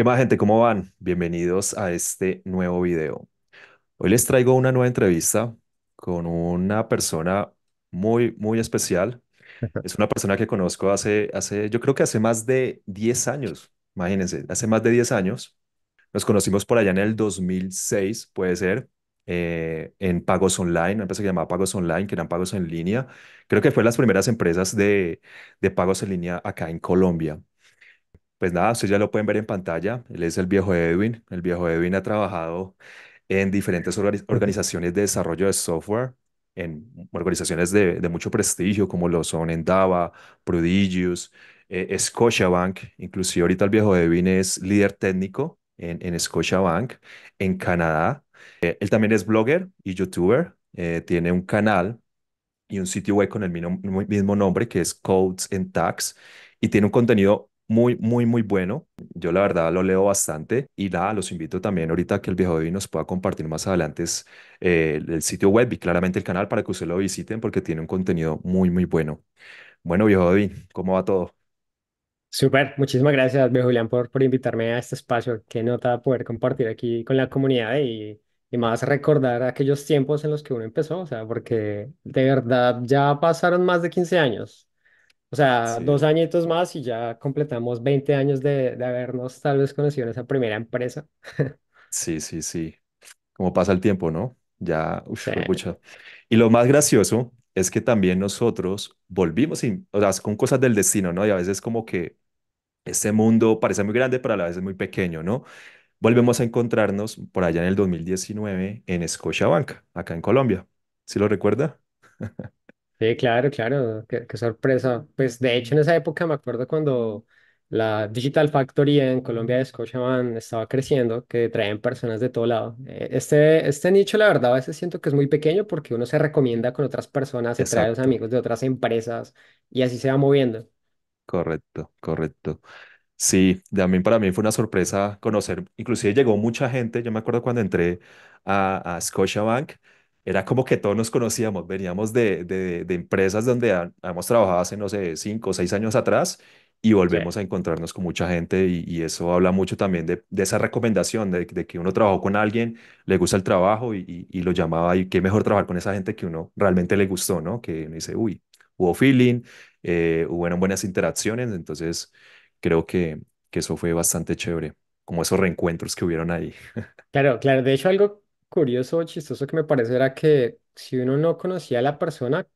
¿Qué más gente? ¿Cómo van? Bienvenidos a este nuevo video. Hoy les traigo una nueva entrevista con una persona muy, muy especial. Es una persona que conozco hace, hace, yo creo que hace más de 10 años, imagínense, hace más de 10 años. Nos conocimos por allá en el 2006, puede ser, eh, en pagos online, una empresa que llamaba Pagos Online, que eran pagos en línea. Creo que fue las primeras empresas de, de pagos en línea acá en Colombia. Pues nada, ustedes ya lo pueden ver en pantalla. Él es el viejo Edwin. El viejo Edwin ha trabajado en diferentes organizaciones de desarrollo de software, en organizaciones de, mucho prestigio, como lo son Endava, Prodigious, eh, Scotiabank. Inclusive ahorita el viejo Edwin es líder técnico en, en Scotiabank, en Canadá. Eh, él también es blogger y youtuber. Eh, tiene un canal y un sitio web con el mismo, mismo nombre que es Codes and Tax y tiene un contenido muy, muy, muy bueno. Yo la verdad lo leo bastante y nada, los invito también ahorita a que el viejo David nos pueda compartir más adelante eh, el sitio web y claramente el canal para que ustedes lo visiten porque tiene un contenido muy, muy bueno. Bueno, viejo David, ¿cómo va todo? Súper, muchísimas gracias, viejo Julián, por, por invitarme a este espacio. Qué nota poder compartir aquí con la comunidad y, y más recordar aquellos tiempos en los que uno empezó, o sea, porque de verdad ya pasaron más de 15 años. O sea, dos añitos más y ya completamos 20 años de, de habernos tal vez conocido en esa primera empresa. sí, sí, sí. Como pasa el tiempo, ¿no? Ya, pucha. Y lo más gracioso es que también nosotros volvimos, o sea, con cosas del destino, ¿no? Y a veces como que este mundo parece muy grande, pero a la vez es muy pequeño, ¿no? Volvemos a encontrarnos por allá en el 2019 en Scotiabank, acá en Colombia. ¿Sí lo recuerda? Sí, claro, claro, qué, sorpresa. Pues de hecho en esa época me acuerdo cuando la Digital Factory en Colombia de Scotiabank estaba creciendo, que traían personas de todo lado. Eh, este, este nicho la verdad a veces siento que es muy pequeño porque uno se recomienda con otras personas, se trae a los amigos de otras empresas y así se va moviendo. correcto, correcto. Sí, también para mí fue una sorpresa conocer, inclusive llegó mucha gente, yo me acuerdo cuando entré a, a Scotiabank, era como que todos nos conocíamos, veníamos de, de, de empresas donde hemos trabajado hace, no sé, cinco o seis años atrás y volvemos a encontrarnos con mucha gente y, eso habla mucho también de, de esa recomendación, de, que uno trabajó con alguien, le gusta el trabajo y, y, lo llamaba y qué mejor trabajar con esa gente que uno realmente le gustó, ¿no? Que uno dice, uy, hubo feeling, eh, hubo buenas interacciones, entonces creo que, que eso fue bastante chévere, como esos reencuentros que hubieron ahí. Claro, claro, de hecho algo curioso chistoso que me parece era que si uno no conocía a la persona,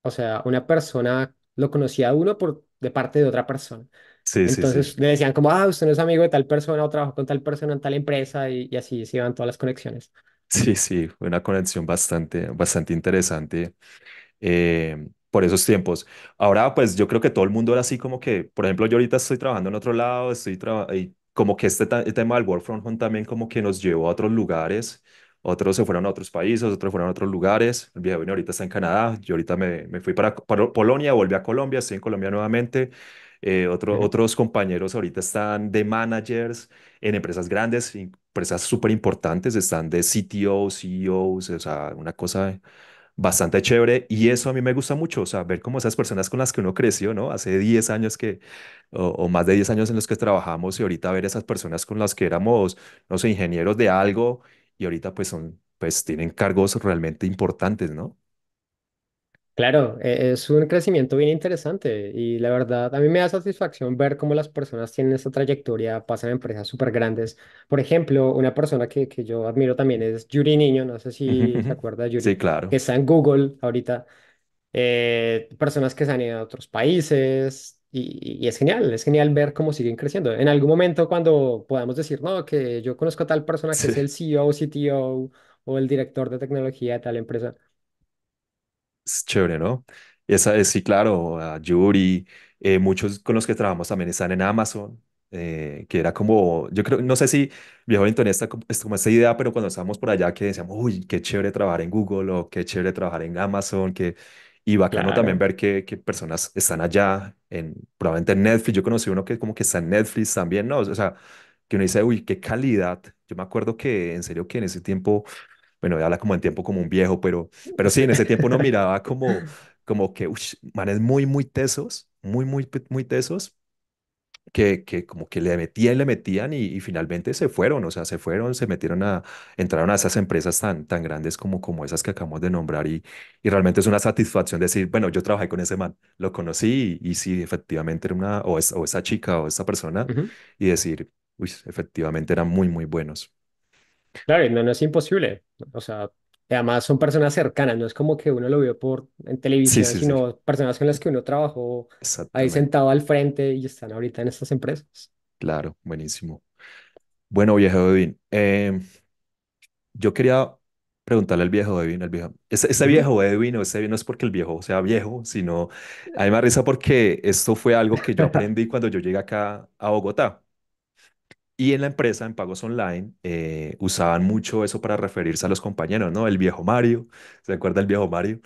o sea, una persona lo conocía a uno por, de parte de otra persona. Sí, sí, Entonces le decían como, ah, usted no es amigo de tal persona o trabajó con tal persona en tal empresa y, así se iban todas las conexiones. Sí, sí, fue una conexión bastante, bastante interesante eh, por esos tiempos. Ahora, pues yo creo que todo el mundo era así como que, por ejemplo, yo ahorita estoy trabajando en otro lado, estoy trabajando y como que este tema del work from también como que nos llevó a otros lugares otros se fueron a otros países, otros fueron a otros lugares. El viejo bueno, ahorita está en Canadá, yo ahorita me, me fui para, Polonia, volví a Colombia, estoy en Colombia nuevamente. Eh, Otros compañeros ahorita están de managers en empresas grandes, empresas súper importantes, están de CTOs, CEOs, o sea, una cosa bastante chévere y eso a mí me gusta mucho, o sea, ver cómo esas personas con las que uno creció, ¿no? Hace 10 años que, o, o, más de 10 años en los que trabajamos y ahorita ver esas personas con las que éramos, no sé, ingenieros de algo y ahorita pues son, pues tienen cargos realmente importantes, ¿no? Claro, e-, es un crecimiento bien interesante y la verdad a mí me da satisfacción ver cómo las personas tienen esa trayectoria, pasan a empresas súper grandes. Por ejemplo, una persona que, que yo admiro también es Yuri Niño, no sé si se acuerda Yuri, Sí, claro. que está en Google ahorita. Eh, personas que se han ido a otros países, y, es genial, es genial ver cómo siguen creciendo. En algún momento cuando podamos decir, no, que yo conozco a tal persona que es el CEO, CTO o el director de tecnología de tal empresa. Es chévere, ¿no? Esa es, sí, claro, Yuri, eh, muchos con los que trabajamos también están en Amazon, eh, que era como, yo creo, no sé si viejo Linton esta, como esa idea, pero cuando estábamos por allá que decíamos, uy, qué chévere trabajar en Google o qué chévere trabajar en Amazon, que y bacano también ver que, personas están allá, en, probablemente en Netflix. Yo conocí uno que como que está en Netflix también, ¿no? O sea, que uno dice, uy, qué calidad. Yo me acuerdo que en serio que en ese tiempo, bueno, habla como en tiempo como un viejo, pero, pero sí, en ese tiempo uno miraba como, como que, uy, manes muy, muy tesos, muy, muy, muy tesos, que, que como que le metían, le metían y, finalmente se fueron, o sea, se fueron, se metieron a, entraron a esas empresas tan, tan grandes como, como esas que acabamos de nombrar y, y realmente es una satisfacción decir, bueno, yo trabajé con ese man, lo conocí y, sí, efectivamente era una, o, o esa chica o esa persona y decir, uy, efectivamente eran muy, muy buenos. Claro, no es imposible, o sea, además son personas cercanas, no es como que uno lo vio por en televisión, sino personas con las que uno trabajó ahí sentado al frente y están ahorita en estas empresas. Claro, buenísimo. Bueno, viejo Edwin, em, yo quería preguntarle al viejo Edwin, al viejo, ese, viejo Edwin ese no es porque el viejo sea viejo, sino a mí risa porque esto fue algo que yo aprendí cuando yo llegué acá a Bogotá. Y en la empresa, en pagos online, eh, usaban mucho eso para referirse a los compañeros, ¿no? El viejo Mario, ¿se acuerda el viejo Mario?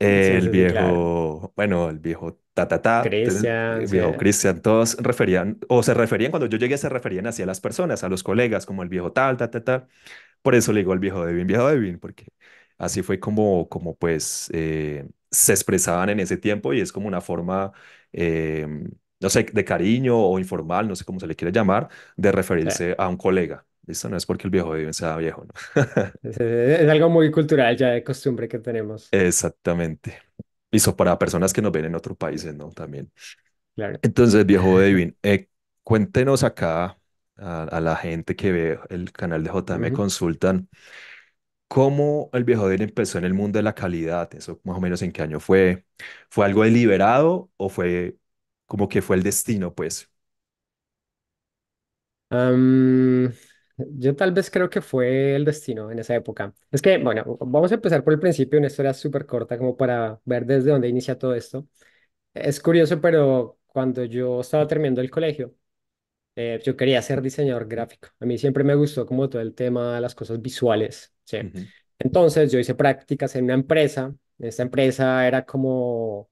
el viejo, bueno, el viejo ta ta ta, Cristian, el viejo Cristian, todos referían, o se referían, cuando yo llegué se referían hacia las personas, a los colegas, como el viejo tal, ta ta ta. Por eso le digo el viejo Devin, viejo Devin, porque así fue como, como pues eh, se expresaban en ese tiempo y es como una forma em, no sé, de cariño o informal, no sé cómo se le quiere llamar, de referirse a un colega. esto no es porque el viejo vive sea viejo, ¿no? es, algo muy cultural ya de costumbre que tenemos. Exactamente. Y eso para personas que nos ven en otros países, ¿no? También. Claro. Entonces, viejo David, eh, cuéntenos acá a, la gente que ve el canal de JM Consultan, ¿cómo el viejo David empezó en el mundo de la calidad? Eso más o menos en qué año fue. ¿Fue algo deliberado o fue como que fue el destino, pues? yo tal vez creo que fue el destino en esa época. Es que, bueno, vamos a empezar por el principio, una historia súper corta como para ver desde dónde inicia todo esto. Es curioso, pero cuando yo estaba terminando el colegio, eh, yo quería ser diseñador gráfico. A mí siempre me gustó como todo el tema de las cosas visuales, ¿sí? Entonces yo hice prácticas en una empresa. Esta empresa era como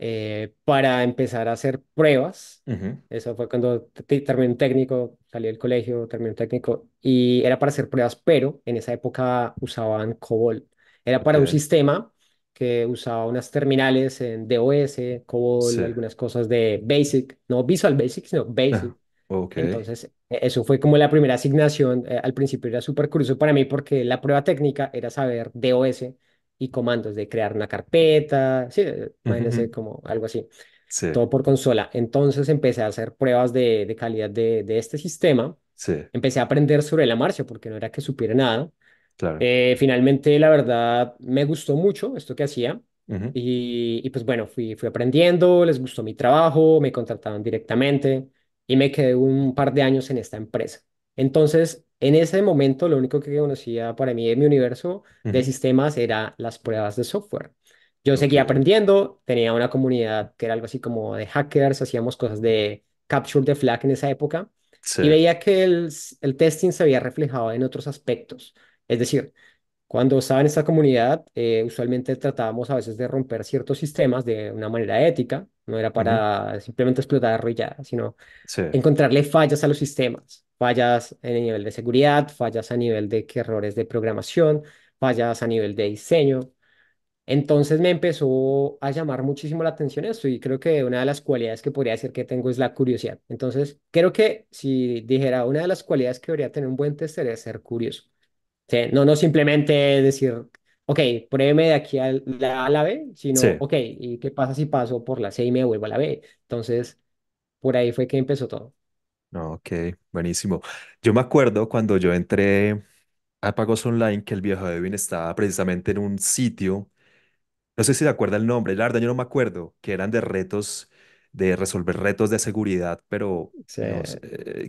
eh, para empezar a hacer pruebas. Eso fue cuando terminé un técnico, salí del colegio, terminé un técnico, y era para hacer pruebas, pero en esa época usaban COBOL. Era para un sistema que usaba unas terminales en DOS, COBOL, algunas cosas de BASIC, no Visual Basic, sino BASIC. Ah, Entonces, e, eso fue como la primera asignación. Eh, al principio era súper curioso para mí porque la prueba técnica era saber DOS, y comandos de crear una carpeta, sí, eh, imagínense como algo así. Sí. Todo por consola. Entonces empecé a hacer pruebas de, de calidad de, de, este sistema. Sí. Empecé a aprender sobre la marcha porque no era que supiera nada. Claro. Eh, finalmente, la verdad, me gustó mucho esto que hacía. y, y, pues bueno, fui, fui aprendiendo, les gustó mi trabajo, me contrataron directamente y me quedé un par de años en esta empresa. Entonces, en ese momento, lo único que conocía para mí de mi universo de sistemas era las pruebas de software. Yo seguía aprendiendo, tenía una comunidad que era algo así como de hackers, hacíamos cosas de capture the flag en esa época y veía que el testing se había reflejado en otros aspectos. Es decir, cuando estaba en esta comunidad, eh, usualmente tratábamos a veces de romper ciertos sistemas de una manera ética, no era para simplemente explotar y sino encontrarle fallas a los sistemas, fallas en el nivel de seguridad, fallas a nivel de errores de programación, fallas a nivel de diseño. Entonces me empezó a llamar muchísimo la atención esto y creo que una de las cualidades que podría decir que tengo es la curiosidad. Entonces creo que si dijera una de las cualidades que debería tener un buen tester es ser curioso no, no simplemente decir, ok, pruébeme de aquí a la, a la B, sino, ok, ¿y qué pasa si paso por la C y me vuelvo a la B? Entonces, por ahí fue que empezó todo. ok, buenísimo. Yo me acuerdo cuando yo entré a Pagos Online que el viejo Edwin estaba precisamente en un sitio, no sé si se acuerda el nombre, la verdad yo no me acuerdo, que eran de retos de resolver retos de seguridad, pero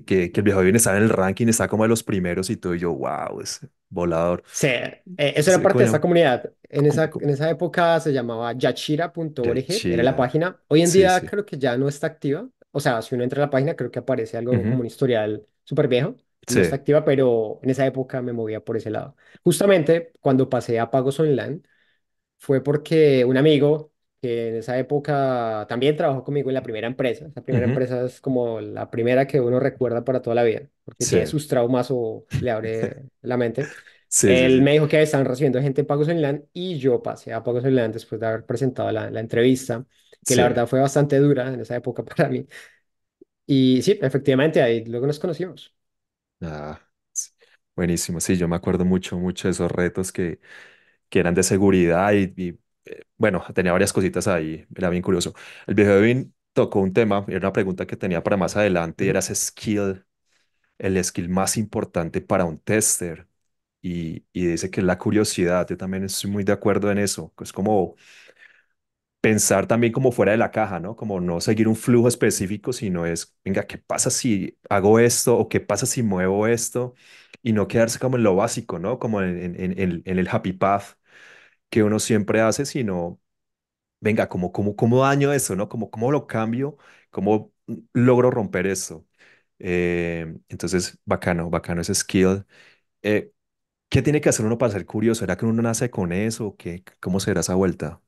que, el viejo viene está en el ranking, está como de los primeros y todo, yo, wow, es volador. Sí, eh, eso era parte de esa comunidad. En esa, en esa época se llamaba yachira.org, era la página. Hoy en día creo que ya no está activa. O sea, si uno entra a la página, creo que aparece algo como un historial súper viejo. No está activa, pero en esa época me movía por ese lado. Justamente cuando pasé a pagos online, fue porque un amigo que en esa época también trabajó conmigo en la primera empresa. esa primera empresa es como la primera que uno recuerda para toda la vida, porque tiene sus traumas o le abre la mente. Él me dijo que estaban recibiendo gente en Pagos Online y yo pasé a Pagos Online después de haber presentado la, la entrevista, que la verdad fue bastante dura en esa época para mí. Y sí, efectivamente, ahí luego nos conocimos. Ah, buenísimo. Sí, yo me acuerdo mucho, mucho de esos retos que, que eran de seguridad y, y eh, bueno, tenía varias cositas ahí, era bien curioso. El viejo Edwin tocó un tema, era una pregunta que tenía para más adelante, era ese skill, el skill más importante para un tester. Y, y dice que es la curiosidad, yo también estoy muy de acuerdo en eso, es como pensar también como fuera de la caja, ¿no? Como no seguir un flujo específico, sino es, venga, ¿qué pasa si hago esto o qué pasa si muevo esto? Y no quedarse como en lo básico, ¿no? Como en el happy path que uno siempre hace, sino, venga, ¿cómo, cómo, cómo daño eso? ¿no? ¿Cómo, ¿Cómo lo cambio? ¿Cómo logro romper eso? Eh, entonces, bacano, bacano ese skill. Eh, ¿Qué tiene que hacer uno para ser curioso? ¿Será que uno nace con eso? ¿Qué, ¿Cómo será esa vuelta?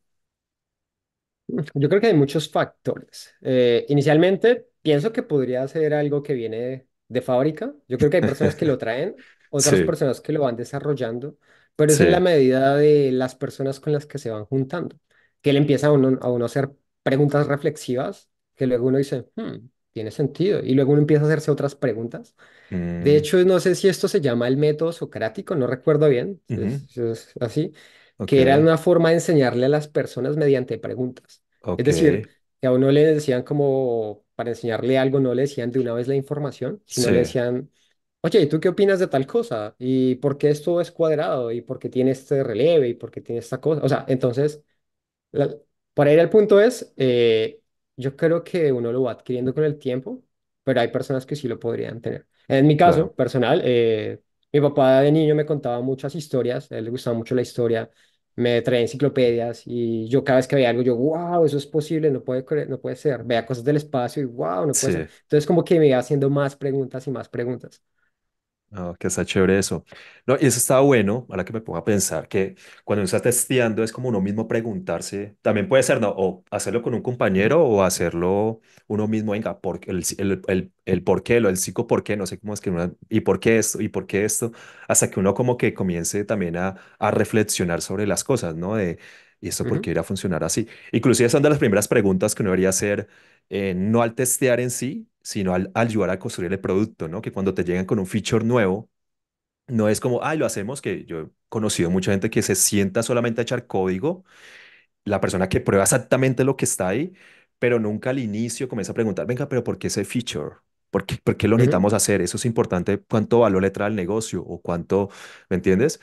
Yo creo que hay muchos factores. Eh, inicialmente, pienso que podría ser algo que viene de, fábrica. Yo creo que hay personas que lo traen, otras personas que lo van desarrollando. Pero eso en la medida de las personas con las que se van juntando, que le empieza a uno, a hacer preguntas reflexivas, que luego uno dice, "Hmm, tiene sentido, y luego uno empieza a hacerse otras preguntas. De mm. hecho, no sé si esto se llama el método socrático, no recuerdo bien, es, así, que era una forma de enseñarle a las personas mediante preguntas. Es decir, que a uno le decían como, para enseñarle algo, no le decían de una vez la información, sino le decían Oye, ¿y tú qué opinas de tal cosa? ¿Y por qué esto es cuadrado? ¿Y por qué tiene este relieve? ¿Y por qué tiene esta cosa? O sea, entonces, para ir al punto es, eh, yo creo que uno lo va adquiriendo con el tiempo, pero hay personas que sí lo podrían tener. En mi caso personal, eh, mi papá de niño me contaba muchas historias, a él le gustaba mucho la historia, me traía enciclopedias y yo cada vez que veía algo, yo, wow, eso es posible, no puede, no puede ser. Veía cosas del espacio y wow, no puede ser. Entonces como que me iba haciendo más preguntas y más preguntas. Ah, que está chévere eso. No, y eso está bueno, ahora que me pongo a pensar que cuando uno está testeando es como uno mismo preguntarse, también puede ser, ¿no? O hacerlo con un compañero o hacerlo uno mismo, venga, por, el, el, por qué, el psico por qué, no sé cómo es que uno, y por qué esto, y por qué esto, hasta que uno como que comience también a, reflexionar sobre las cosas, ¿no? De, ¿y esto por qué irá a funcionar así? Inclusive son de las primeras preguntas que uno debería hacer, eh, no al testear en sí, sino al, ayudar a construir el producto, ¿no? Que cuando te llegan con un feature nuevo, no es como, ay, lo hacemos, que yo he conocido mucha gente que se sienta solamente a echar código, la persona que prueba exactamente lo que está ahí, pero nunca al inicio comienza a preguntar, venga, pero ¿por qué ese feature? ¿Por qué, por qué lo necesitamos hacer? Eso es importante, cuánto valor le trae al negocio o cuánto, ¿me entiendes?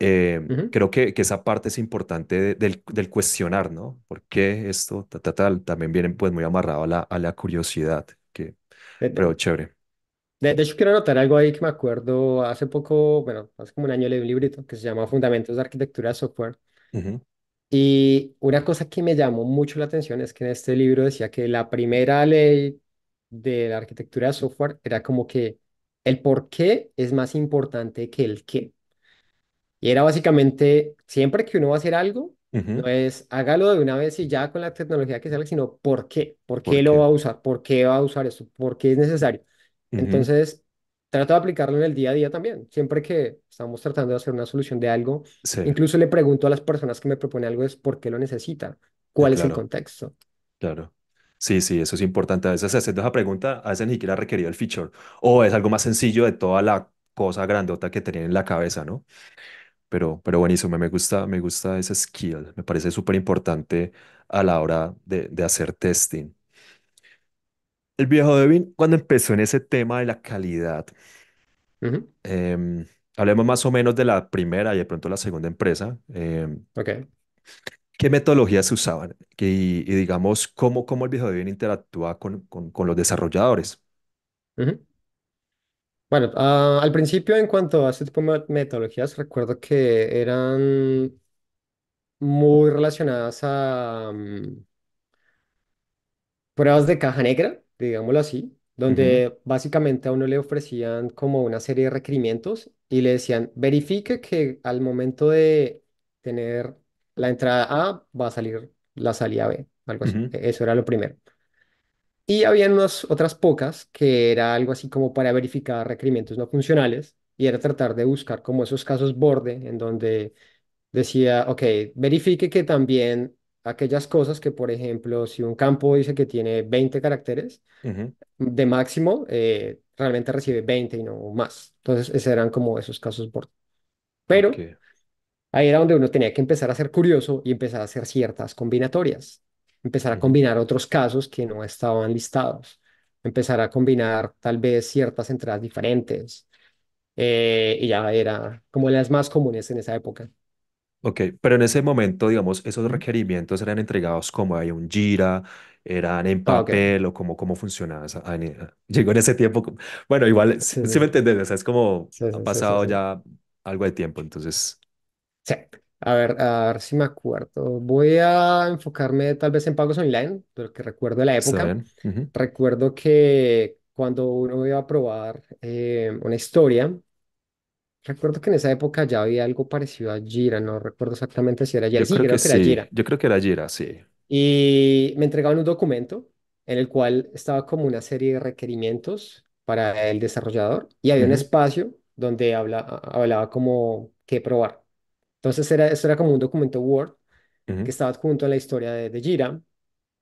Eh, creo que, que, esa parte es importante del, del, cuestionar, ¿no? ¿Por qué esto? también vienen pues muy amarrado a la, a la curiosidad pero chévere. De, hecho, quiero anotar algo ahí que me acuerdo hace poco, bueno, hace como un año leí un librito que se llama Fundamentos de Arquitectura de Software. Y una cosa que me llamó mucho la atención es que en este libro decía que la primera ley de la arquitectura de software era como que el por qué es más importante que el qué. Y era básicamente, siempre que uno va a hacer algo, no es hágalo de una vez y ya con la tecnología que sale, sino por qué, por qué lo va a usar, por qué va a usar eso por qué es necesario. Entonces, trato de aplicarlo en el día a día también. Siempre que estamos tratando de hacer una solución de algo, incluso le pregunto a las personas que me proponen algo es por qué lo necesita, ah, cuál es el contexto. Claro. Sí, sí, eso es importante. A veces haciendo esa pregunta, a veces ni siquiera ha requerido el feature o es algo más sencillo de toda la cosa grandota que tenía en la cabeza, ¿no? Pero, pero buenísimo, me gusta, me gusta ese skill, me parece súper importante a la hora de, hacer testing. El viejo Devin, cuando empezó en ese tema de la calidad, em, hablemos más o menos de la primera y de pronto la segunda empresa. Em, ok. ¿Qué metodologías usaban? Y, digamos, ¿cómo, cómo el viejo Devin interactúa con, con, con los desarrolladores? Bueno, ah, al principio en cuanto a este tipo de metodologías, recuerdo que eran muy relacionadas a mm, pruebas de caja negra, digámoslo así, donde básicamente a uno le ofrecían como una serie de requerimientos y le decían, verifique que al momento de tener la entrada A va a salir la salida B, algo así. E-, eso era lo primero. Y había unas otras pocas que era algo así como para verificar requerimientos no funcionales y era tratar de buscar como esos casos borde en donde decía, ok, verifique que también aquellas cosas que, por ejemplo, si un campo dice que tiene 20 caracteres de máximo, eh, realmente recibe 20 y no más. Entonces, esos eran como esos casos borde. Pero ahí era donde uno tenía que empezar a ser curioso y empezar a hacer ciertas combinatorias empezar a combinar otros casos que no estaban listados, empezar a combinar tal vez ciertas entradas diferentes, eh, y ya era como las más comunes en esa época. Ok, pero en ese momento, digamos, esos requerimientos eran entregados como hay un Jira, eran en ah, papel o cómo, cómo funcionaba esa. Ah, ah, llegó en ese tiempo. Bueno, igual, si, me es como han ha pasado ya algo de tiempo, entonces. Sí. A ver, a ver si me acuerdo. Voy a enfocarme tal vez en pagos online, pero que recuerdo la época. Recuerdo que cuando uno iba a probar eh, una historia, recuerdo que en esa época ya había algo parecido a Jira, no recuerdo exactamente si era Jira. Yo creo que era Jira. Yo creo que era Jira, sí. Y me entregaban un documento en el cual estaba como una serie de requerimientos para el desarrollador y había un espacio donde hablaba como qué probar. Entonces, era, esto era como un documento Word que estaba adjunto a la historia de, de Jira.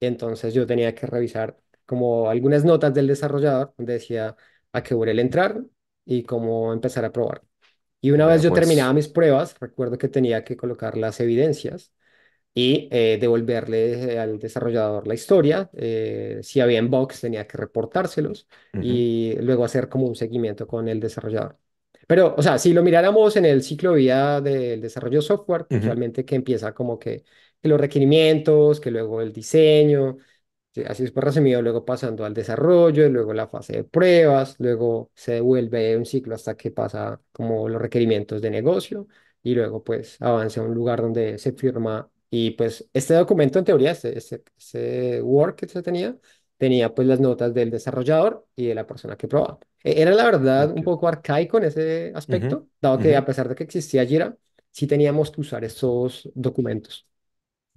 entonces yo tenía que revisar como algunas notas del desarrollador donde decía a qué hora entrar y cómo empezar a probar. Y una vez yo terminaba pues. mis pruebas, recuerdo que tenía que colocar las evidencias y eh, devolverle eh, al desarrollador la historia. Eh, si había bugs, tenía que reportárselos y luego hacer como un seguimiento con el desarrollador. Pero, o sea, si lo miráramos en el ciclo de vida del desarrollo software, pues realmente que empieza como que, los requerimientos, que luego el diseño, así es por resumido, luego pasando al desarrollo, luego la fase de pruebas, luego se devuelve un ciclo hasta que pasa como los requerimientos de negocio y luego pues avanza a un lugar donde se firma y pues este documento en teoría, este, este, este work que se tenía, tenía pues las notas del desarrollador y de la persona que probaba. E-, era la verdad un poco arcaico en ese aspecto, dado que a pesar de que existía Jira, sí teníamos que usar esos documentos.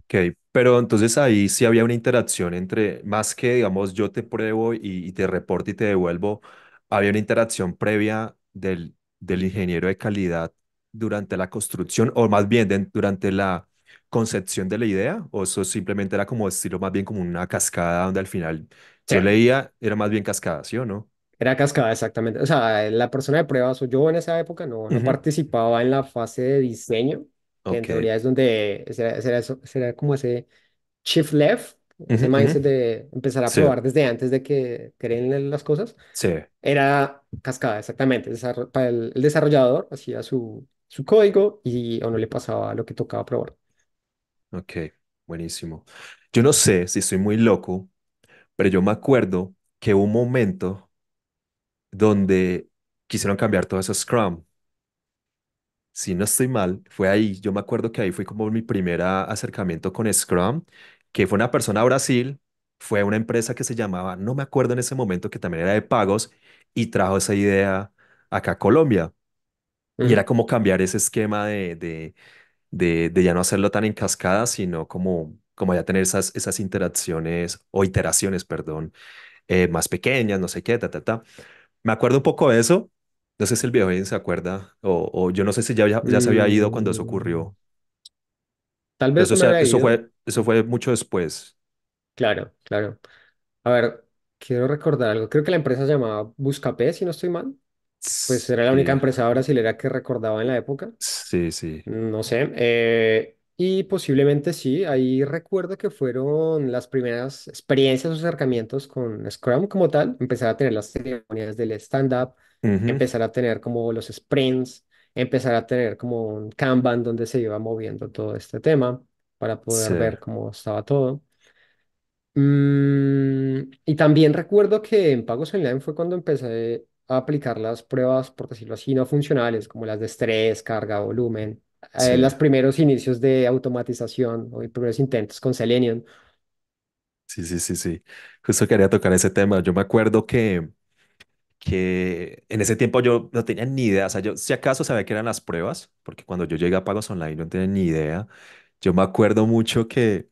Ok, pero entonces ahí sí había una interacción entre, más que digamos yo te pruebo y, te reporto y te devuelvo, había una interacción previa del, del ingeniero de calidad durante la construcción o más bien durante la concepción de la idea o eso simplemente era como estilo más bien como una cascada donde al final yo leía, era más bien cascada, ¿sí o no? Era cascada, exactamente. O sea, la persona de pruebas o yo en esa época no, participaba en la fase de diseño, que en teoría es donde sería como ese shift left, ese mindset de empezar a probar desde antes de que creen las cosas. Sí. Era cascada, exactamente. El desarrollador hacía su, su código y a uno le pasaba lo que tocaba probar. Ok, buenísimo. Yo no sé si estoy muy loco, pero yo me acuerdo que hubo un momento donde quisieron cambiar todo eso Scrum. Si no estoy mal, fue ahí. Yo me acuerdo que ahí fue como mi primer acercamiento con Scrum, que fue una persona a Brasil, fue a una empresa que se llamaba, no me acuerdo en ese momento, que también era de pagos, y trajo esa idea acá a Colombia. Y era mm. como cambiar ese esquema de, de, ya no hacerlo tan en cascada, sino como, como ya tener esas, esas interacciones o iteraciones, perdón, eh, más pequeñas, no sé qué, ta, ta, ta. Me acuerdo un poco de eso. No sé si el viejo se acuerda o, yo no sé si ya, ya, se había ido cuando eso ocurrió. Mm, tal vez eso, fue eso fue mucho después. Claro, claro. A ver, quiero recordar algo. Creo que la empresa se llamaba Buscapé, si no estoy mal. Pues era la única empresa brasilera que recordaba en la época. sí, sí. No sé. Eh, y posiblemente sí. Ahí recuerdo que fueron las primeras experiencias o acercamientos con Scrum como tal. Empezar a tener las ceremonias del stand-up, empezar a tener como los sprints, empezar a tener como un Kanban donde se iba moviendo todo este tema para poder ver cómo estaba todo. Mm, y también recuerdo que en Pagos Online fue cuando empecé aplicar las pruebas, por decirlo así, no funcionales, como las de estrés, carga, volumen, eh, los primeros inicios de automatización o los primeros intentos con Selenium. Sí, sí, sí, sí. Justo quería tocar ese tema. Yo me acuerdo que, que en ese tiempo yo no tenía ni idea. O sea, yo si acaso sabía que eran las pruebas, porque cuando yo llegué a Pagos Online no tenía ni idea. Yo me acuerdo mucho que,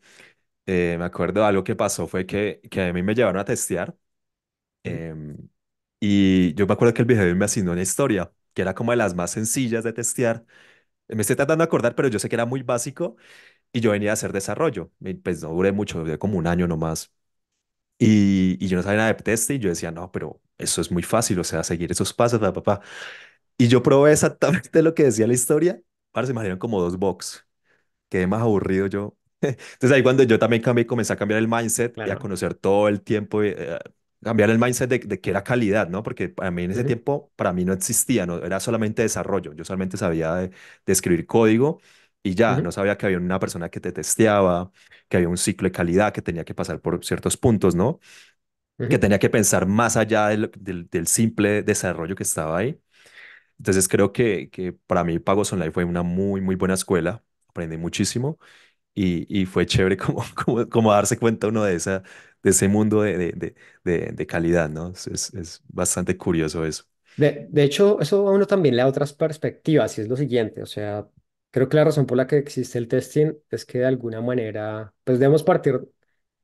eh, me acuerdo algo que pasó fue que, que a mí me llevaron a testear. Eh, y yo me acuerdo que el behavior me asignó una historia, que era como de las más sencillas de testear. Me estoy tratando de acordar, pero yo sé que era muy básico y yo venía a hacer desarrollo. Pues no duré mucho, duré como un año nomás. Y, y yo no sabía nada de y Yo decía, no, pero eso es muy fácil, o sea, seguir esos pasos, papá. Y yo probé exactamente lo que decía la historia. Ahora se imaginaron como dos box. Quedé más aburrido yo. Entonces ahí cuando yo también cambié, comencé a cambiar el mindset y a conocer todo el tiempo, eh, cambiar el mindset de, que era calidad, ¿no? Porque para mí en ese tiempo, para mí no existía, no, era solamente desarrollo, yo solamente sabía de, escribir código y ya, no sabía que había una persona que te testeaba, que había un ciclo de calidad, que tenía que pasar por ciertos puntos, ¿no? Que tenía que pensar más allá del, simple desarrollo que estaba ahí. Entonces creo que, que para mí Pagos Online fue una muy, muy buena escuela, aprendí muchísimo y, fue chévere como, como, darse cuenta uno de, esa, de ese mundo de, de, calidad, ¿no? Es, bastante curioso eso. De, hecho, eso a uno también le da otras perspectivas y es lo siguiente, o sea, creo que la razón por la que existe el testing es que de alguna manera, pues debemos partir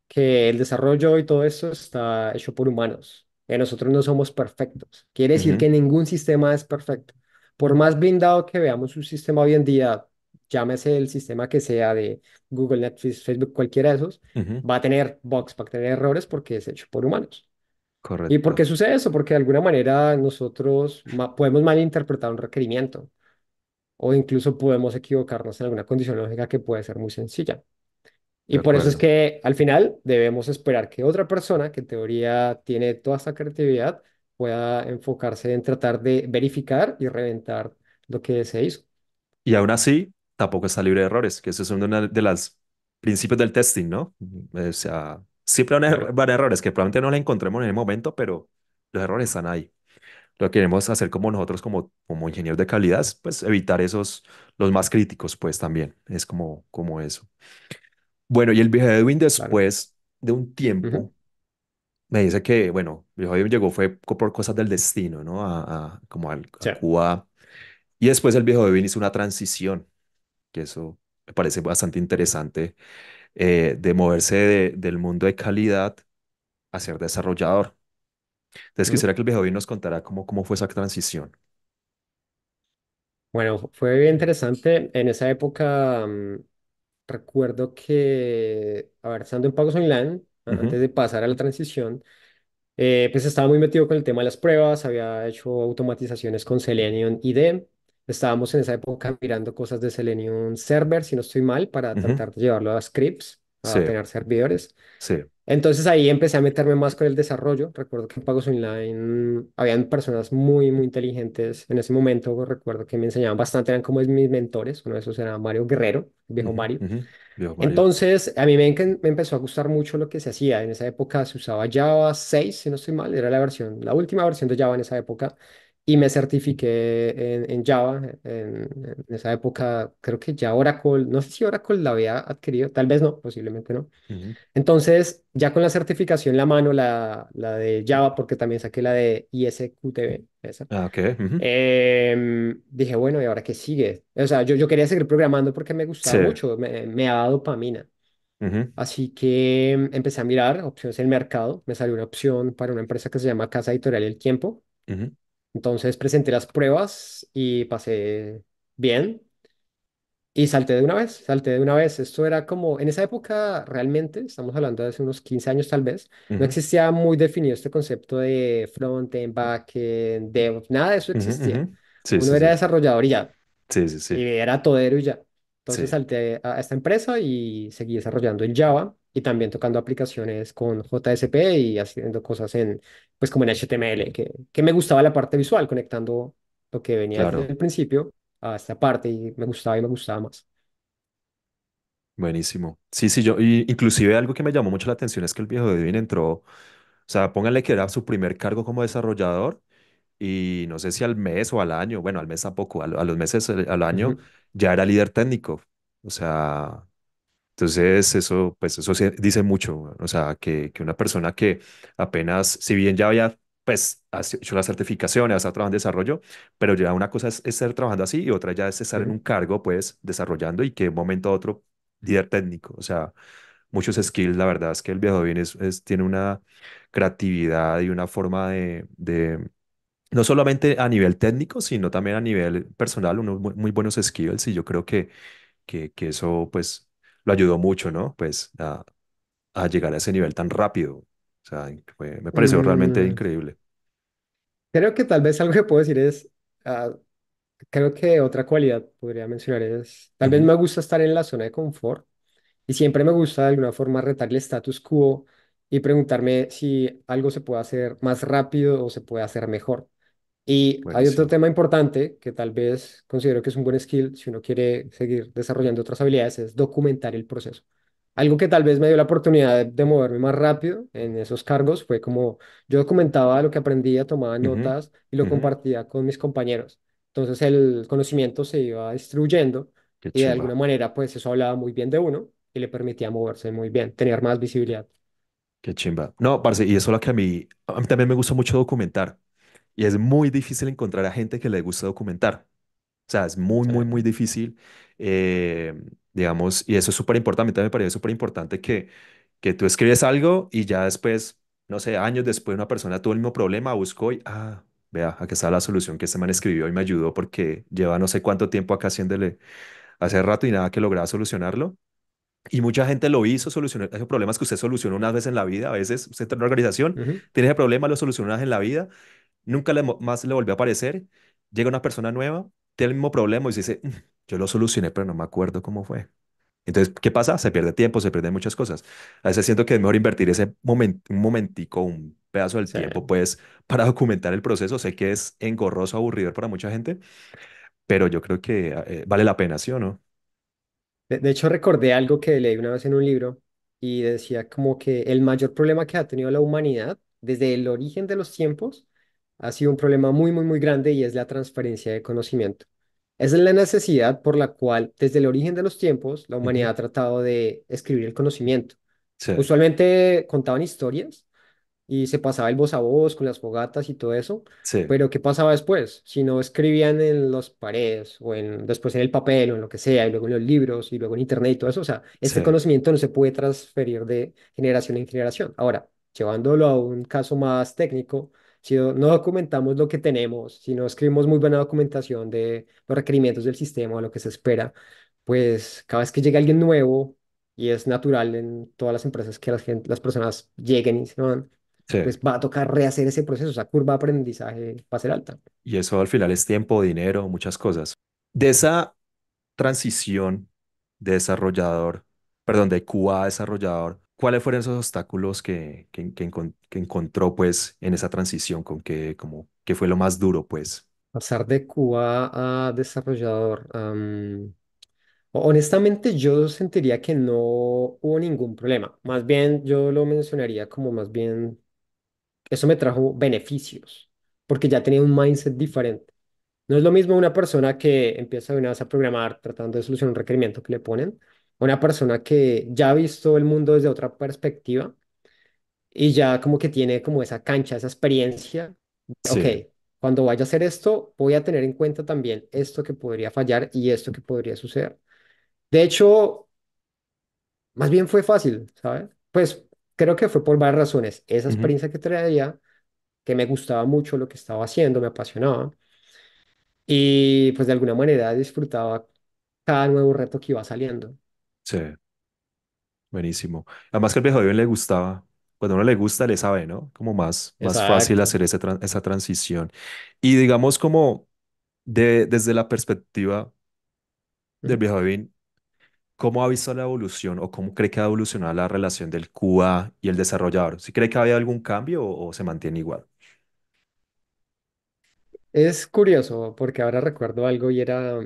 que el desarrollo y todo eso está hecho por humanos, Y nosotros no somos perfectos. Quiere decir que ningún sistema es perfecto. Por más blindado que veamos un sistema hoy en día, llámese el sistema que sea de Google, Netflix, Facebook, cualquiera de esos, va a tener bugs, va a tener errores porque es hecho por humanos. Correcto. ¿Y por qué sucede eso? Porque de alguna manera nosotros podemos malinterpretar un requerimiento o incluso podemos equivocarnos en alguna condición lógica que puede ser muy sencilla. Y por eso es que al final debemos esperar que otra persona que en teoría tiene toda esa creatividad pueda enfocarse en tratar de verificar y reventar lo que se hizo. Y aún así, tampoco está libre de errores, que eso es uno de los principios del testing, ¿no? O sea, siempre van a, haber errores que probablemente no le encontremos en el momento, pero los errores están ahí. Lo que queremos hacer como nosotros, como, como ingenieros de calidad, pues evitar esos, los más críticos, pues también, es como, como eso. Bueno, y el viejo Edwin después de un tiempo, me dice que, bueno, el viejo Edwin llegó fue por cosas del destino, ¿no? A, como al Cuba. Y después el viejo Edwin hizo una transición que eso me parece bastante interesante, eh, de moverse del mundo de calidad a ser desarrollador. Entonces, quisiera que el viejo nos contara cómo, cómo fue esa transición. Bueno, fue bien interesante. En esa época, mm, recuerdo que, a ver, estando en Pagos Online, antes de pasar a la transición, eh, pues estaba muy metido con el tema de las pruebas, había hecho automatizaciones con Selenium ID Estábamos en esa época mirando cosas de Selenium Server, si no estoy mal, para tratar de llevarlo a scripts, a tener servidores. Sí. Entonces ahí empecé a meterme más con el desarrollo. Recuerdo que en Pagos Online habían personas muy, muy inteligentes. En ese momento recuerdo que me enseñaban bastante, eran como mis mentores. Uno de esos era Mario Guerrero, viejo Mario. Entonces a mí me, empezó a gustar mucho lo que se hacía. En esa época se usaba Java 6, si no estoy mal, era la versión, la última versión de Java en esa época y me certifiqué en, Java. En, esa época, creo que ya Oracle, no sé si Oracle la había adquirido, tal vez no, posiblemente no. Entonces, ya con la certificación en la mano, la, la de Java, porque también saqué la de ISQTV, esa. Ah, ok. Em, dije, bueno, ¿y ahora qué sigue? O sea, yo, yo quería seguir programando porque me gustaba mucho, me, me daba dopamina. Así que em, empecé a mirar opciones el mercado. Me salió una opción para una empresa que se llama Casa Editorial El Tiempo. Entonces presenté las pruebas y pasé bien y salté de una vez, salté de una vez. Esto era como, en esa época realmente, estamos hablando de hace unos 15 años tal vez, no existía muy definido este concepto de front backend, back dev, nada de eso existía. Uno era desarrollador y ya. Sí, sí, sí. Y era todero y ya. Entonces salté a esta empresa y seguí desarrollando en Java y también tocando aplicaciones con JSP y haciendo cosas en, pues como en HTML, que, que me gustaba la parte visual, conectando lo que venía desde el principio a esta parte y me gustaba y me gustaba más. Buenísimo. Sí, sí, yo, y inclusive algo que me llamó mucho la atención es que el viejo de entró, o sea, póngale que era su primer cargo como desarrollador y no sé si al mes o al año, bueno, al mes a poco, a los meses eh, al, año, ya era líder técnico. O sea, entonces, eso, pues, eso dice mucho, o sea, que, que una persona que apenas, si bien ya había pues hecho las certificaciones, has trabajado en desarrollo, pero ya una cosa es, estar trabajando así y otra ya es estar en un cargo, pues, desarrollando y que de un momento a otro líder técnico, o sea, muchos skills, la verdad es que el viejo bien es, tiene una creatividad y una forma de, no solamente a nivel técnico, sino también a nivel personal, unos muy, buenos skills y yo creo que, que eso, pues, lo ayudó mucho, ¿no? Pues a, llegar a ese nivel tan rápido. O sea, me pareció realmente mm. increíble. Creo que tal vez algo que puedo decir es, ah, creo que otra cualidad podría mencionar es, tal vez me gusta estar en la zona de confort y siempre me gusta de alguna forma retar el status quo y preguntarme si algo se puede hacer más rápido o se puede hacer mejor. Y hay otro tema importante que tal vez considero que es un buen skill si uno quiere seguir desarrollando otras habilidades, es documentar el proceso. Algo que tal vez me dio la oportunidad de, moverme más rápido en esos cargos fue como yo documentaba lo que aprendía, tomaba notas y lo compartía con mis compañeros. Entonces el conocimiento se iba distribuyendo y de alguna manera pues eso hablaba muy bien de uno y le permitía moverse muy bien, tener más visibilidad. Qué chimba. No, parce, y eso es lo que a mí, a mí también me gusta mucho documentar. Y es muy difícil encontrar a gente que le guste documentar. O sea, es muy, muy, muy difícil, eh, digamos, y eso es súper importante, me parece súper importante que, que tú escribes algo y ya después, no sé, años después una persona tuvo el mismo problema, buscó y, ah, vea, aquí está la solución que este man escribió y me ayudó porque lleva no sé cuánto tiempo acá haciéndole hace rato y nada que lograba solucionarlo. Y mucha gente lo hizo, solucionó esos problemas que usted solucionó una vez en la vida. A veces usted entra en una organización, tiene ese problema, lo solucionas en la vida Nunca le, más le volvió a aparecer. Llega una persona nueva, tiene el mismo problema y se dice, mm, yo lo solucioné, pero no me acuerdo cómo fue. Entonces, ¿qué pasa? Se pierde tiempo, se pierden muchas cosas. A veces siento que es mejor invertir ese momento un momentico, un pedazo del tiempo, pues, para documentar el proceso. Sé que es engorroso, aburrido para mucha gente, pero yo creo que ah, eh, vale la pena, ¿sí o no? de, hecho, recordé algo que leí una vez en un libro y decía como que el mayor problema que ha tenido la humanidad desde el origen de los tiempos ha sido un problema muy, muy, muy grande y es la transferencia de conocimiento. Esa es la necesidad por la cual desde el origen de los tiempos la humanidad ha tratado de escribir el conocimiento. Usualmente contaban historias y se pasaba el voz a voz con las fogatas y todo eso, pero ¿qué pasaba después? Si no escribían en las paredes o en, después en el papel o en lo que sea, y luego en los libros y luego en internet y todo eso, o sea, este conocimiento no se puede transferir de generación en generación. Ahora, llevándolo a un caso más técnico, si no, documentamos lo que tenemos, si no escribimos muy buena documentación de los requerimientos del sistema, lo que se espera, pues cada vez que llega alguien nuevo, y es natural en todas las empresas que las, personas lleguen y se van, pues va a tocar rehacer ese proceso, esa curva de aprendizaje va a ser alta. Y eso al final es tiempo, dinero, muchas cosas. De esa transición de desarrollador, perdón, de QA desarrollador, ¿Cuáles fueron esos obstáculos que, que, que, encontró pues en esa transición? ¿Con qué, como, qué fue lo más duro pues? Pasar de Cuba a desarrollador. honestamente yo sentiría que no hubo ningún problema. Más bien yo lo mencionaría como más bien eso me trajo beneficios porque ya tenía un mindset diferente. No es lo mismo una persona que empieza de una vez a programar tratando de solucionar un requerimiento que le ponen una persona que ya ha visto el mundo desde otra perspectiva y ya como que tiene como esa cancha, esa experiencia. Ok, cuando vaya a hacer esto, voy a tener en cuenta también esto que podría fallar y esto que podría suceder. De hecho, más bien fue fácil, ¿sabes? Pues creo que fue por varias razones. Esa experiencia que traía, que me gustaba mucho lo que estaba haciendo, me apasionaba. Y pues de alguna manera disfrutaba cada nuevo reto que iba saliendo. Sí, buenísimo. Además que el viejo bien le gustaba. Cuando uno le gusta, le sabe, ¿no? Como más, más fácil hacer esa, transición. Y digamos como de, desde la perspectiva del viejo bien ¿cómo ha visto la evolución o cómo cree que ha evolucionado la relación del QA y el desarrollador? ¿Si cree que había algún cambio o se mantiene igual? Es curioso porque ahora recuerdo algo y era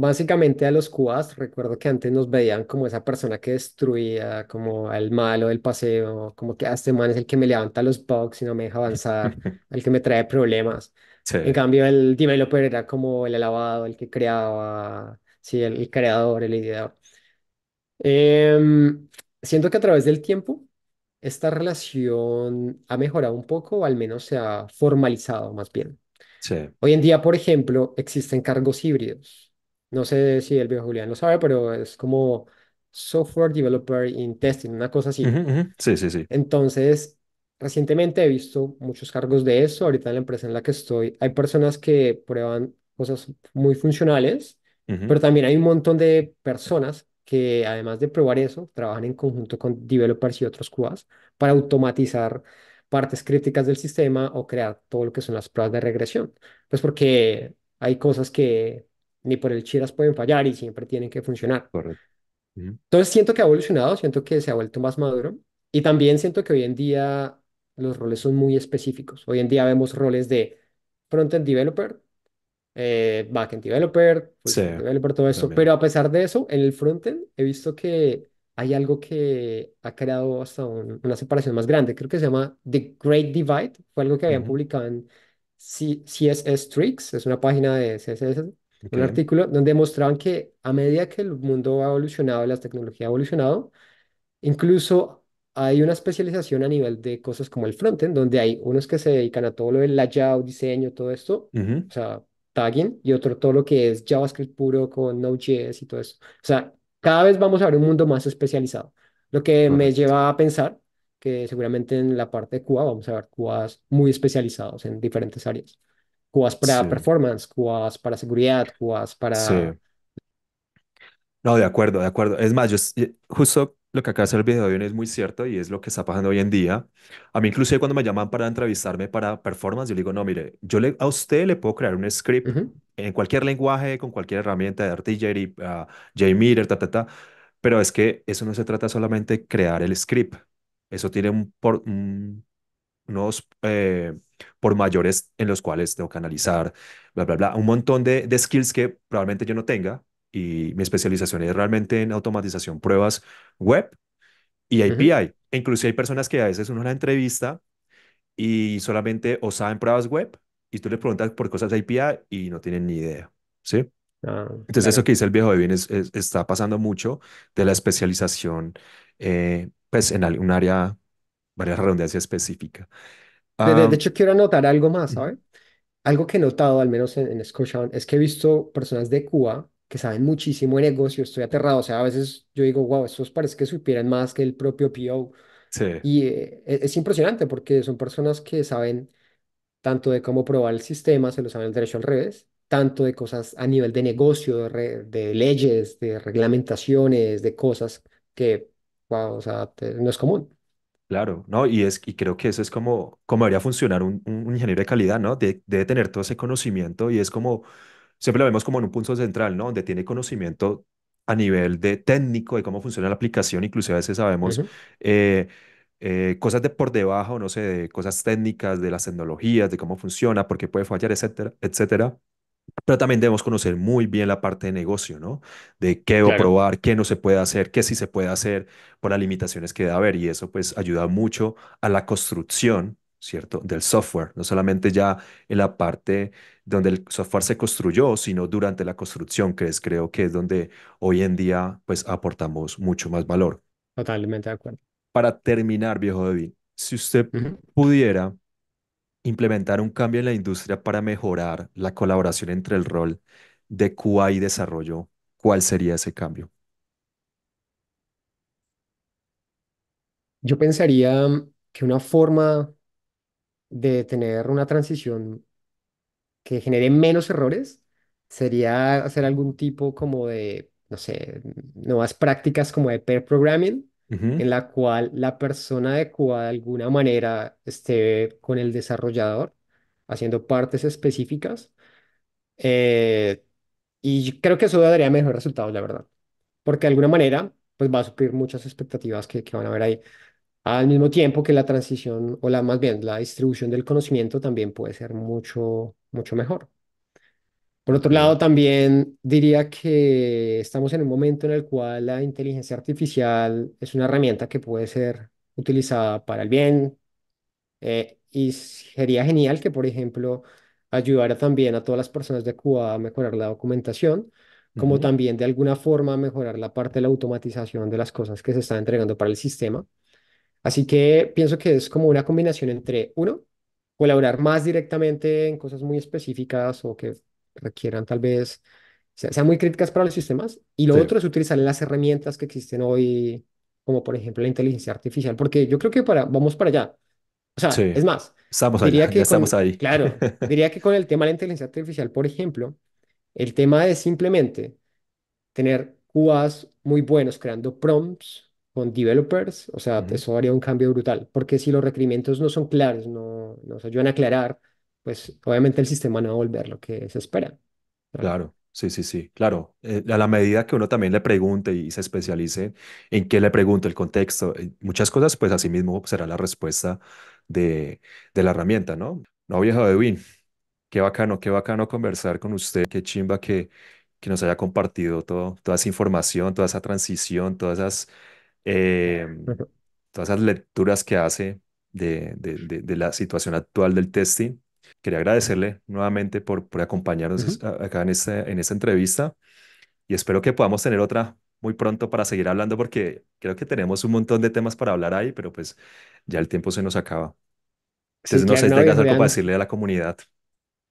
Básicamente a los cubas, recuerdo que antes nos veían como esa persona que destruía, como el malo del paseo, como que "Ah, este man es el que me levanta los bugs y no me deja avanzar, el que me trae problemas. En cambio, el developer era como el alabado, el que creaba, sí, el, creador, el ideador. Em, siento que a través del tiempo esta relación ha mejorado un poco, o al menos se ha formalizado más bien. Hoy en día, por ejemplo, existen cargos híbridos. No sé si el viejo Julián lo sabe, pero es como Software Developer in Testing, una cosa así. Sí, sí, sí. Entonces, recientemente he visto muchos cargos de eso. Ahorita en la empresa en la que estoy, hay personas que prueban cosas muy funcionales, pero también hay un montón de personas que, además de probar eso, trabajan en conjunto con developers y otros QAs para automatizar partes críticas del sistema o crear todo lo que son las pruebas de regresión. Pues porque hay cosas que ni por el Chiras pueden fallar y siempre tienen que funcionar. Correcto. Entonces siento que ha evolucionado, siento que se ha vuelto más maduro y también siento que hoy en día los roles son muy específicos. Hoy en día vemos roles de Frontend developer, eh, back developer, developer, todo eso. Pero a pesar de eso, en el Frontend he visto que hay algo que ha creado hasta una separación más grande. Creo que se llama The Great Divide. Fue algo que habían publicado en CSS Tricks, es una página de CSS un artículo donde mostraban que a medida que el mundo ha evolucionado, las tecnologías ha evolucionado, incluso hay una especialización a nivel de cosas como el frontend, donde hay unos que se dedican a todo lo del layout, diseño, todo esto, o sea, tagging, y otro todo lo que es JavaScript puro con Node.js y todo eso. O sea, cada vez vamos a ver un mundo más especializado, lo que me lleva a pensar que seguramente en la parte de Cuba vamos a ver Cubas muy especializados en diferentes áreas cuas para performance, cuas para seguridad, cuas para... No, de acuerdo, de acuerdo. Es más, yo, eh, justo lo que acaba de hacer el video de hoy es muy cierto y es lo que está pasando hoy en día. A mí inclusive cuando me llaman para entrevistarme para performance, yo le digo, no, mire, yo le, a usted le puedo crear un script en cualquier lenguaje, con cualquier herramienta de Artillery, uh, ah, JMeter, ta, ta, ta. Pero es que eso no se trata solamente de crear el script. Eso tiene un, por, un unos... Eh, por mayores en los cuales tengo que analizar, bla, bla, bla, un montón de, skills que probablemente yo no tenga y mi especialización es realmente en automatización, pruebas web y API. E incluso hay personas que a veces uno la entrevista y solamente o saben pruebas web y tú le preguntas por cosas de API y no tienen ni idea, ¿sí? Ah, Entonces eso que dice el viejo de bien es, está pasando mucho de la especialización eh, pues en un área, varias redundancia específica. De, hecho, quiero anotar algo más, ¿sabes? Algo que he notado, al menos en, en es que he visto personas de Cuba que saben muchísimo de negocio, estoy aterrado, o sea, a veces yo digo, wow, estos parece que supieran más que el propio PO. Sí. Y eh, e, es, impresionante porque son personas que saben tanto de cómo probar el sistema, se lo saben el derecho al revés, tanto de cosas a nivel de negocio, de, leyes, de reglamentaciones, de cosas que, wow, o sea, no es común. Claro, ¿no? Y, es, y creo que eso es como, como debería funcionar un, ingeniero de calidad, ¿no? De- debe tener todo ese conocimiento y es como, siempre lo vemos como en un punto central, ¿no? Donde tiene conocimiento a nivel de técnico, de cómo funciona la aplicación, inclusive a veces sabemos eh, eh, cosas de por debajo, no sé, de cosas técnicas, de las tecnologías, de cómo funciona, por qué puede fallar, etcétera, etcétera. Pero también debemos conocer muy bien la parte de negocio, ¿no? De qué claro. probar, qué no se puede hacer, qué sí se puede hacer por las limitaciones que debe haber. Y eso pues ayuda mucho a la construcción, ¿cierto? Del software, no solamente ya en la parte donde el software se construyó, sino durante la construcción, que es creo que es donde hoy en día pues aportamos mucho más valor. Totalmente de acuerdo. Para terminar, viejo David, si usted pudiera implementar un cambio en la industria para mejorar la colaboración entre el rol de QA y desarrollo, ¿cuál sería ese cambio? Yo pensaría que una forma de tener una transición que genere menos errores sería hacer algún tipo como de, no sé, nuevas prácticas como de pair programming, en la cual la persona adecuada de alguna manera esté con el desarrollador haciendo partes específicas. Eh, y creo que eso daría mejores resultados, la verdad, porque de alguna manera pues va a suplir muchas expectativas que, que van a haber ahí. Al mismo tiempo que la transición, o la más bien la distribución del conocimiento también puede ser mucho, mucho mejor. Por otro lado, también diría que estamos en un momento en el cual la inteligencia artificial es una herramienta que puede ser utilizada para el bien eh, y sería genial que, por ejemplo, ayudara también a todas las personas de Cuba a mejorar la documentación, como también de alguna forma mejorar la parte de la automatización de las cosas que se están entregando para el sistema. Así que pienso que es como una combinación entre, uno, colaborar más directamente en cosas muy específicas o que requieran tal vez, sean, muy críticas para los sistemas. Y lo otro es utilizar las herramientas que existen hoy, como por ejemplo la inteligencia artificial, porque yo creo que para, vamos para allá. O sea, es más, diría que con, estamos ahí. Claro, diría que con el tema de la inteligencia artificial, por ejemplo, el tema es simplemente tener QAs muy buenos creando prompts con developers, o sea, eso haría un cambio brutal, porque si los requerimientos no son claros, no nos ayudan a aclarar, pues obviamente el sistema no va a volver lo que se espera. Claro. Sí, sí, sí, claro. Eh, a la medida que uno también le pregunte y se especialice en qué le pregunto, el contexto, eh, muchas cosas, pues así mismo será la respuesta de, de la herramienta, ¿no? No, viejo Edwin, qué bacano, qué bacano conversar con usted, qué chimba que, que nos haya compartido todo, toda esa información, toda esa transición, todas esas, eh, todas esas lecturas que hace de, de, de, de la situación actual del testing Quería agradecerle nuevamente por, por acompañarnos acá en, este, en esta entrevista y espero que podamos tener otra muy pronto para seguir hablando porque creo que tenemos un montón de temas para hablar ahí, pero pues ya el tiempo se nos acaba. Entonces, no sé si tengas algo para decirle a la comunidad.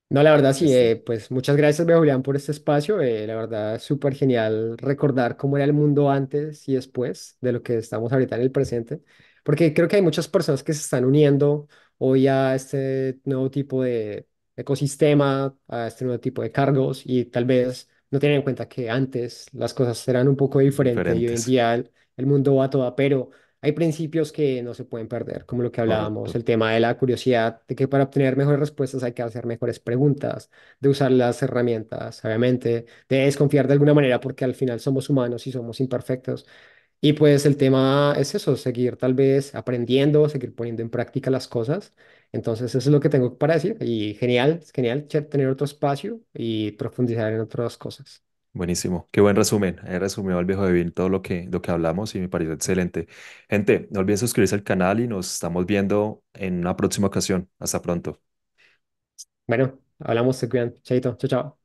No, la verdad sí, este eh, pues muchas gracias, Julián, por este espacio. Eh, la verdad, súper genial recordar cómo era el mundo antes y después de lo que estamos ahorita en el presente, porque creo que hay muchas personas que se están uniendo hoy a este nuevo tipo de ecosistema, a este nuevo tipo de cargos y tal vez no tienen en cuenta que antes las cosas eran un poco diferentes, y hoy en día el, mundo va todo toda, pero hay principios que no se pueden perder, como lo que hablábamos, el tema de la curiosidad, de que para obtener mejores respuestas hay que hacer mejores preguntas, de usar las herramientas, obviamente, de desconfiar de alguna manera porque al final somos humanos y somos imperfectos. Y pues el tema es eso, seguir tal vez aprendiendo, seguir poniendo en práctica las cosas. Entonces eso es lo que tengo para decir. Y genial, es genial tener otro espacio y profundizar en otras cosas. Buenísimo, qué buen resumen. He resumido al viejo de bien todo lo que, lo que hablamos y me pareció excelente. Gente, no olviden suscribirse al canal y nos estamos viendo en una próxima ocasión. Hasta pronto. Bueno, hablamos, se cuidan. Chaito, chao, chao.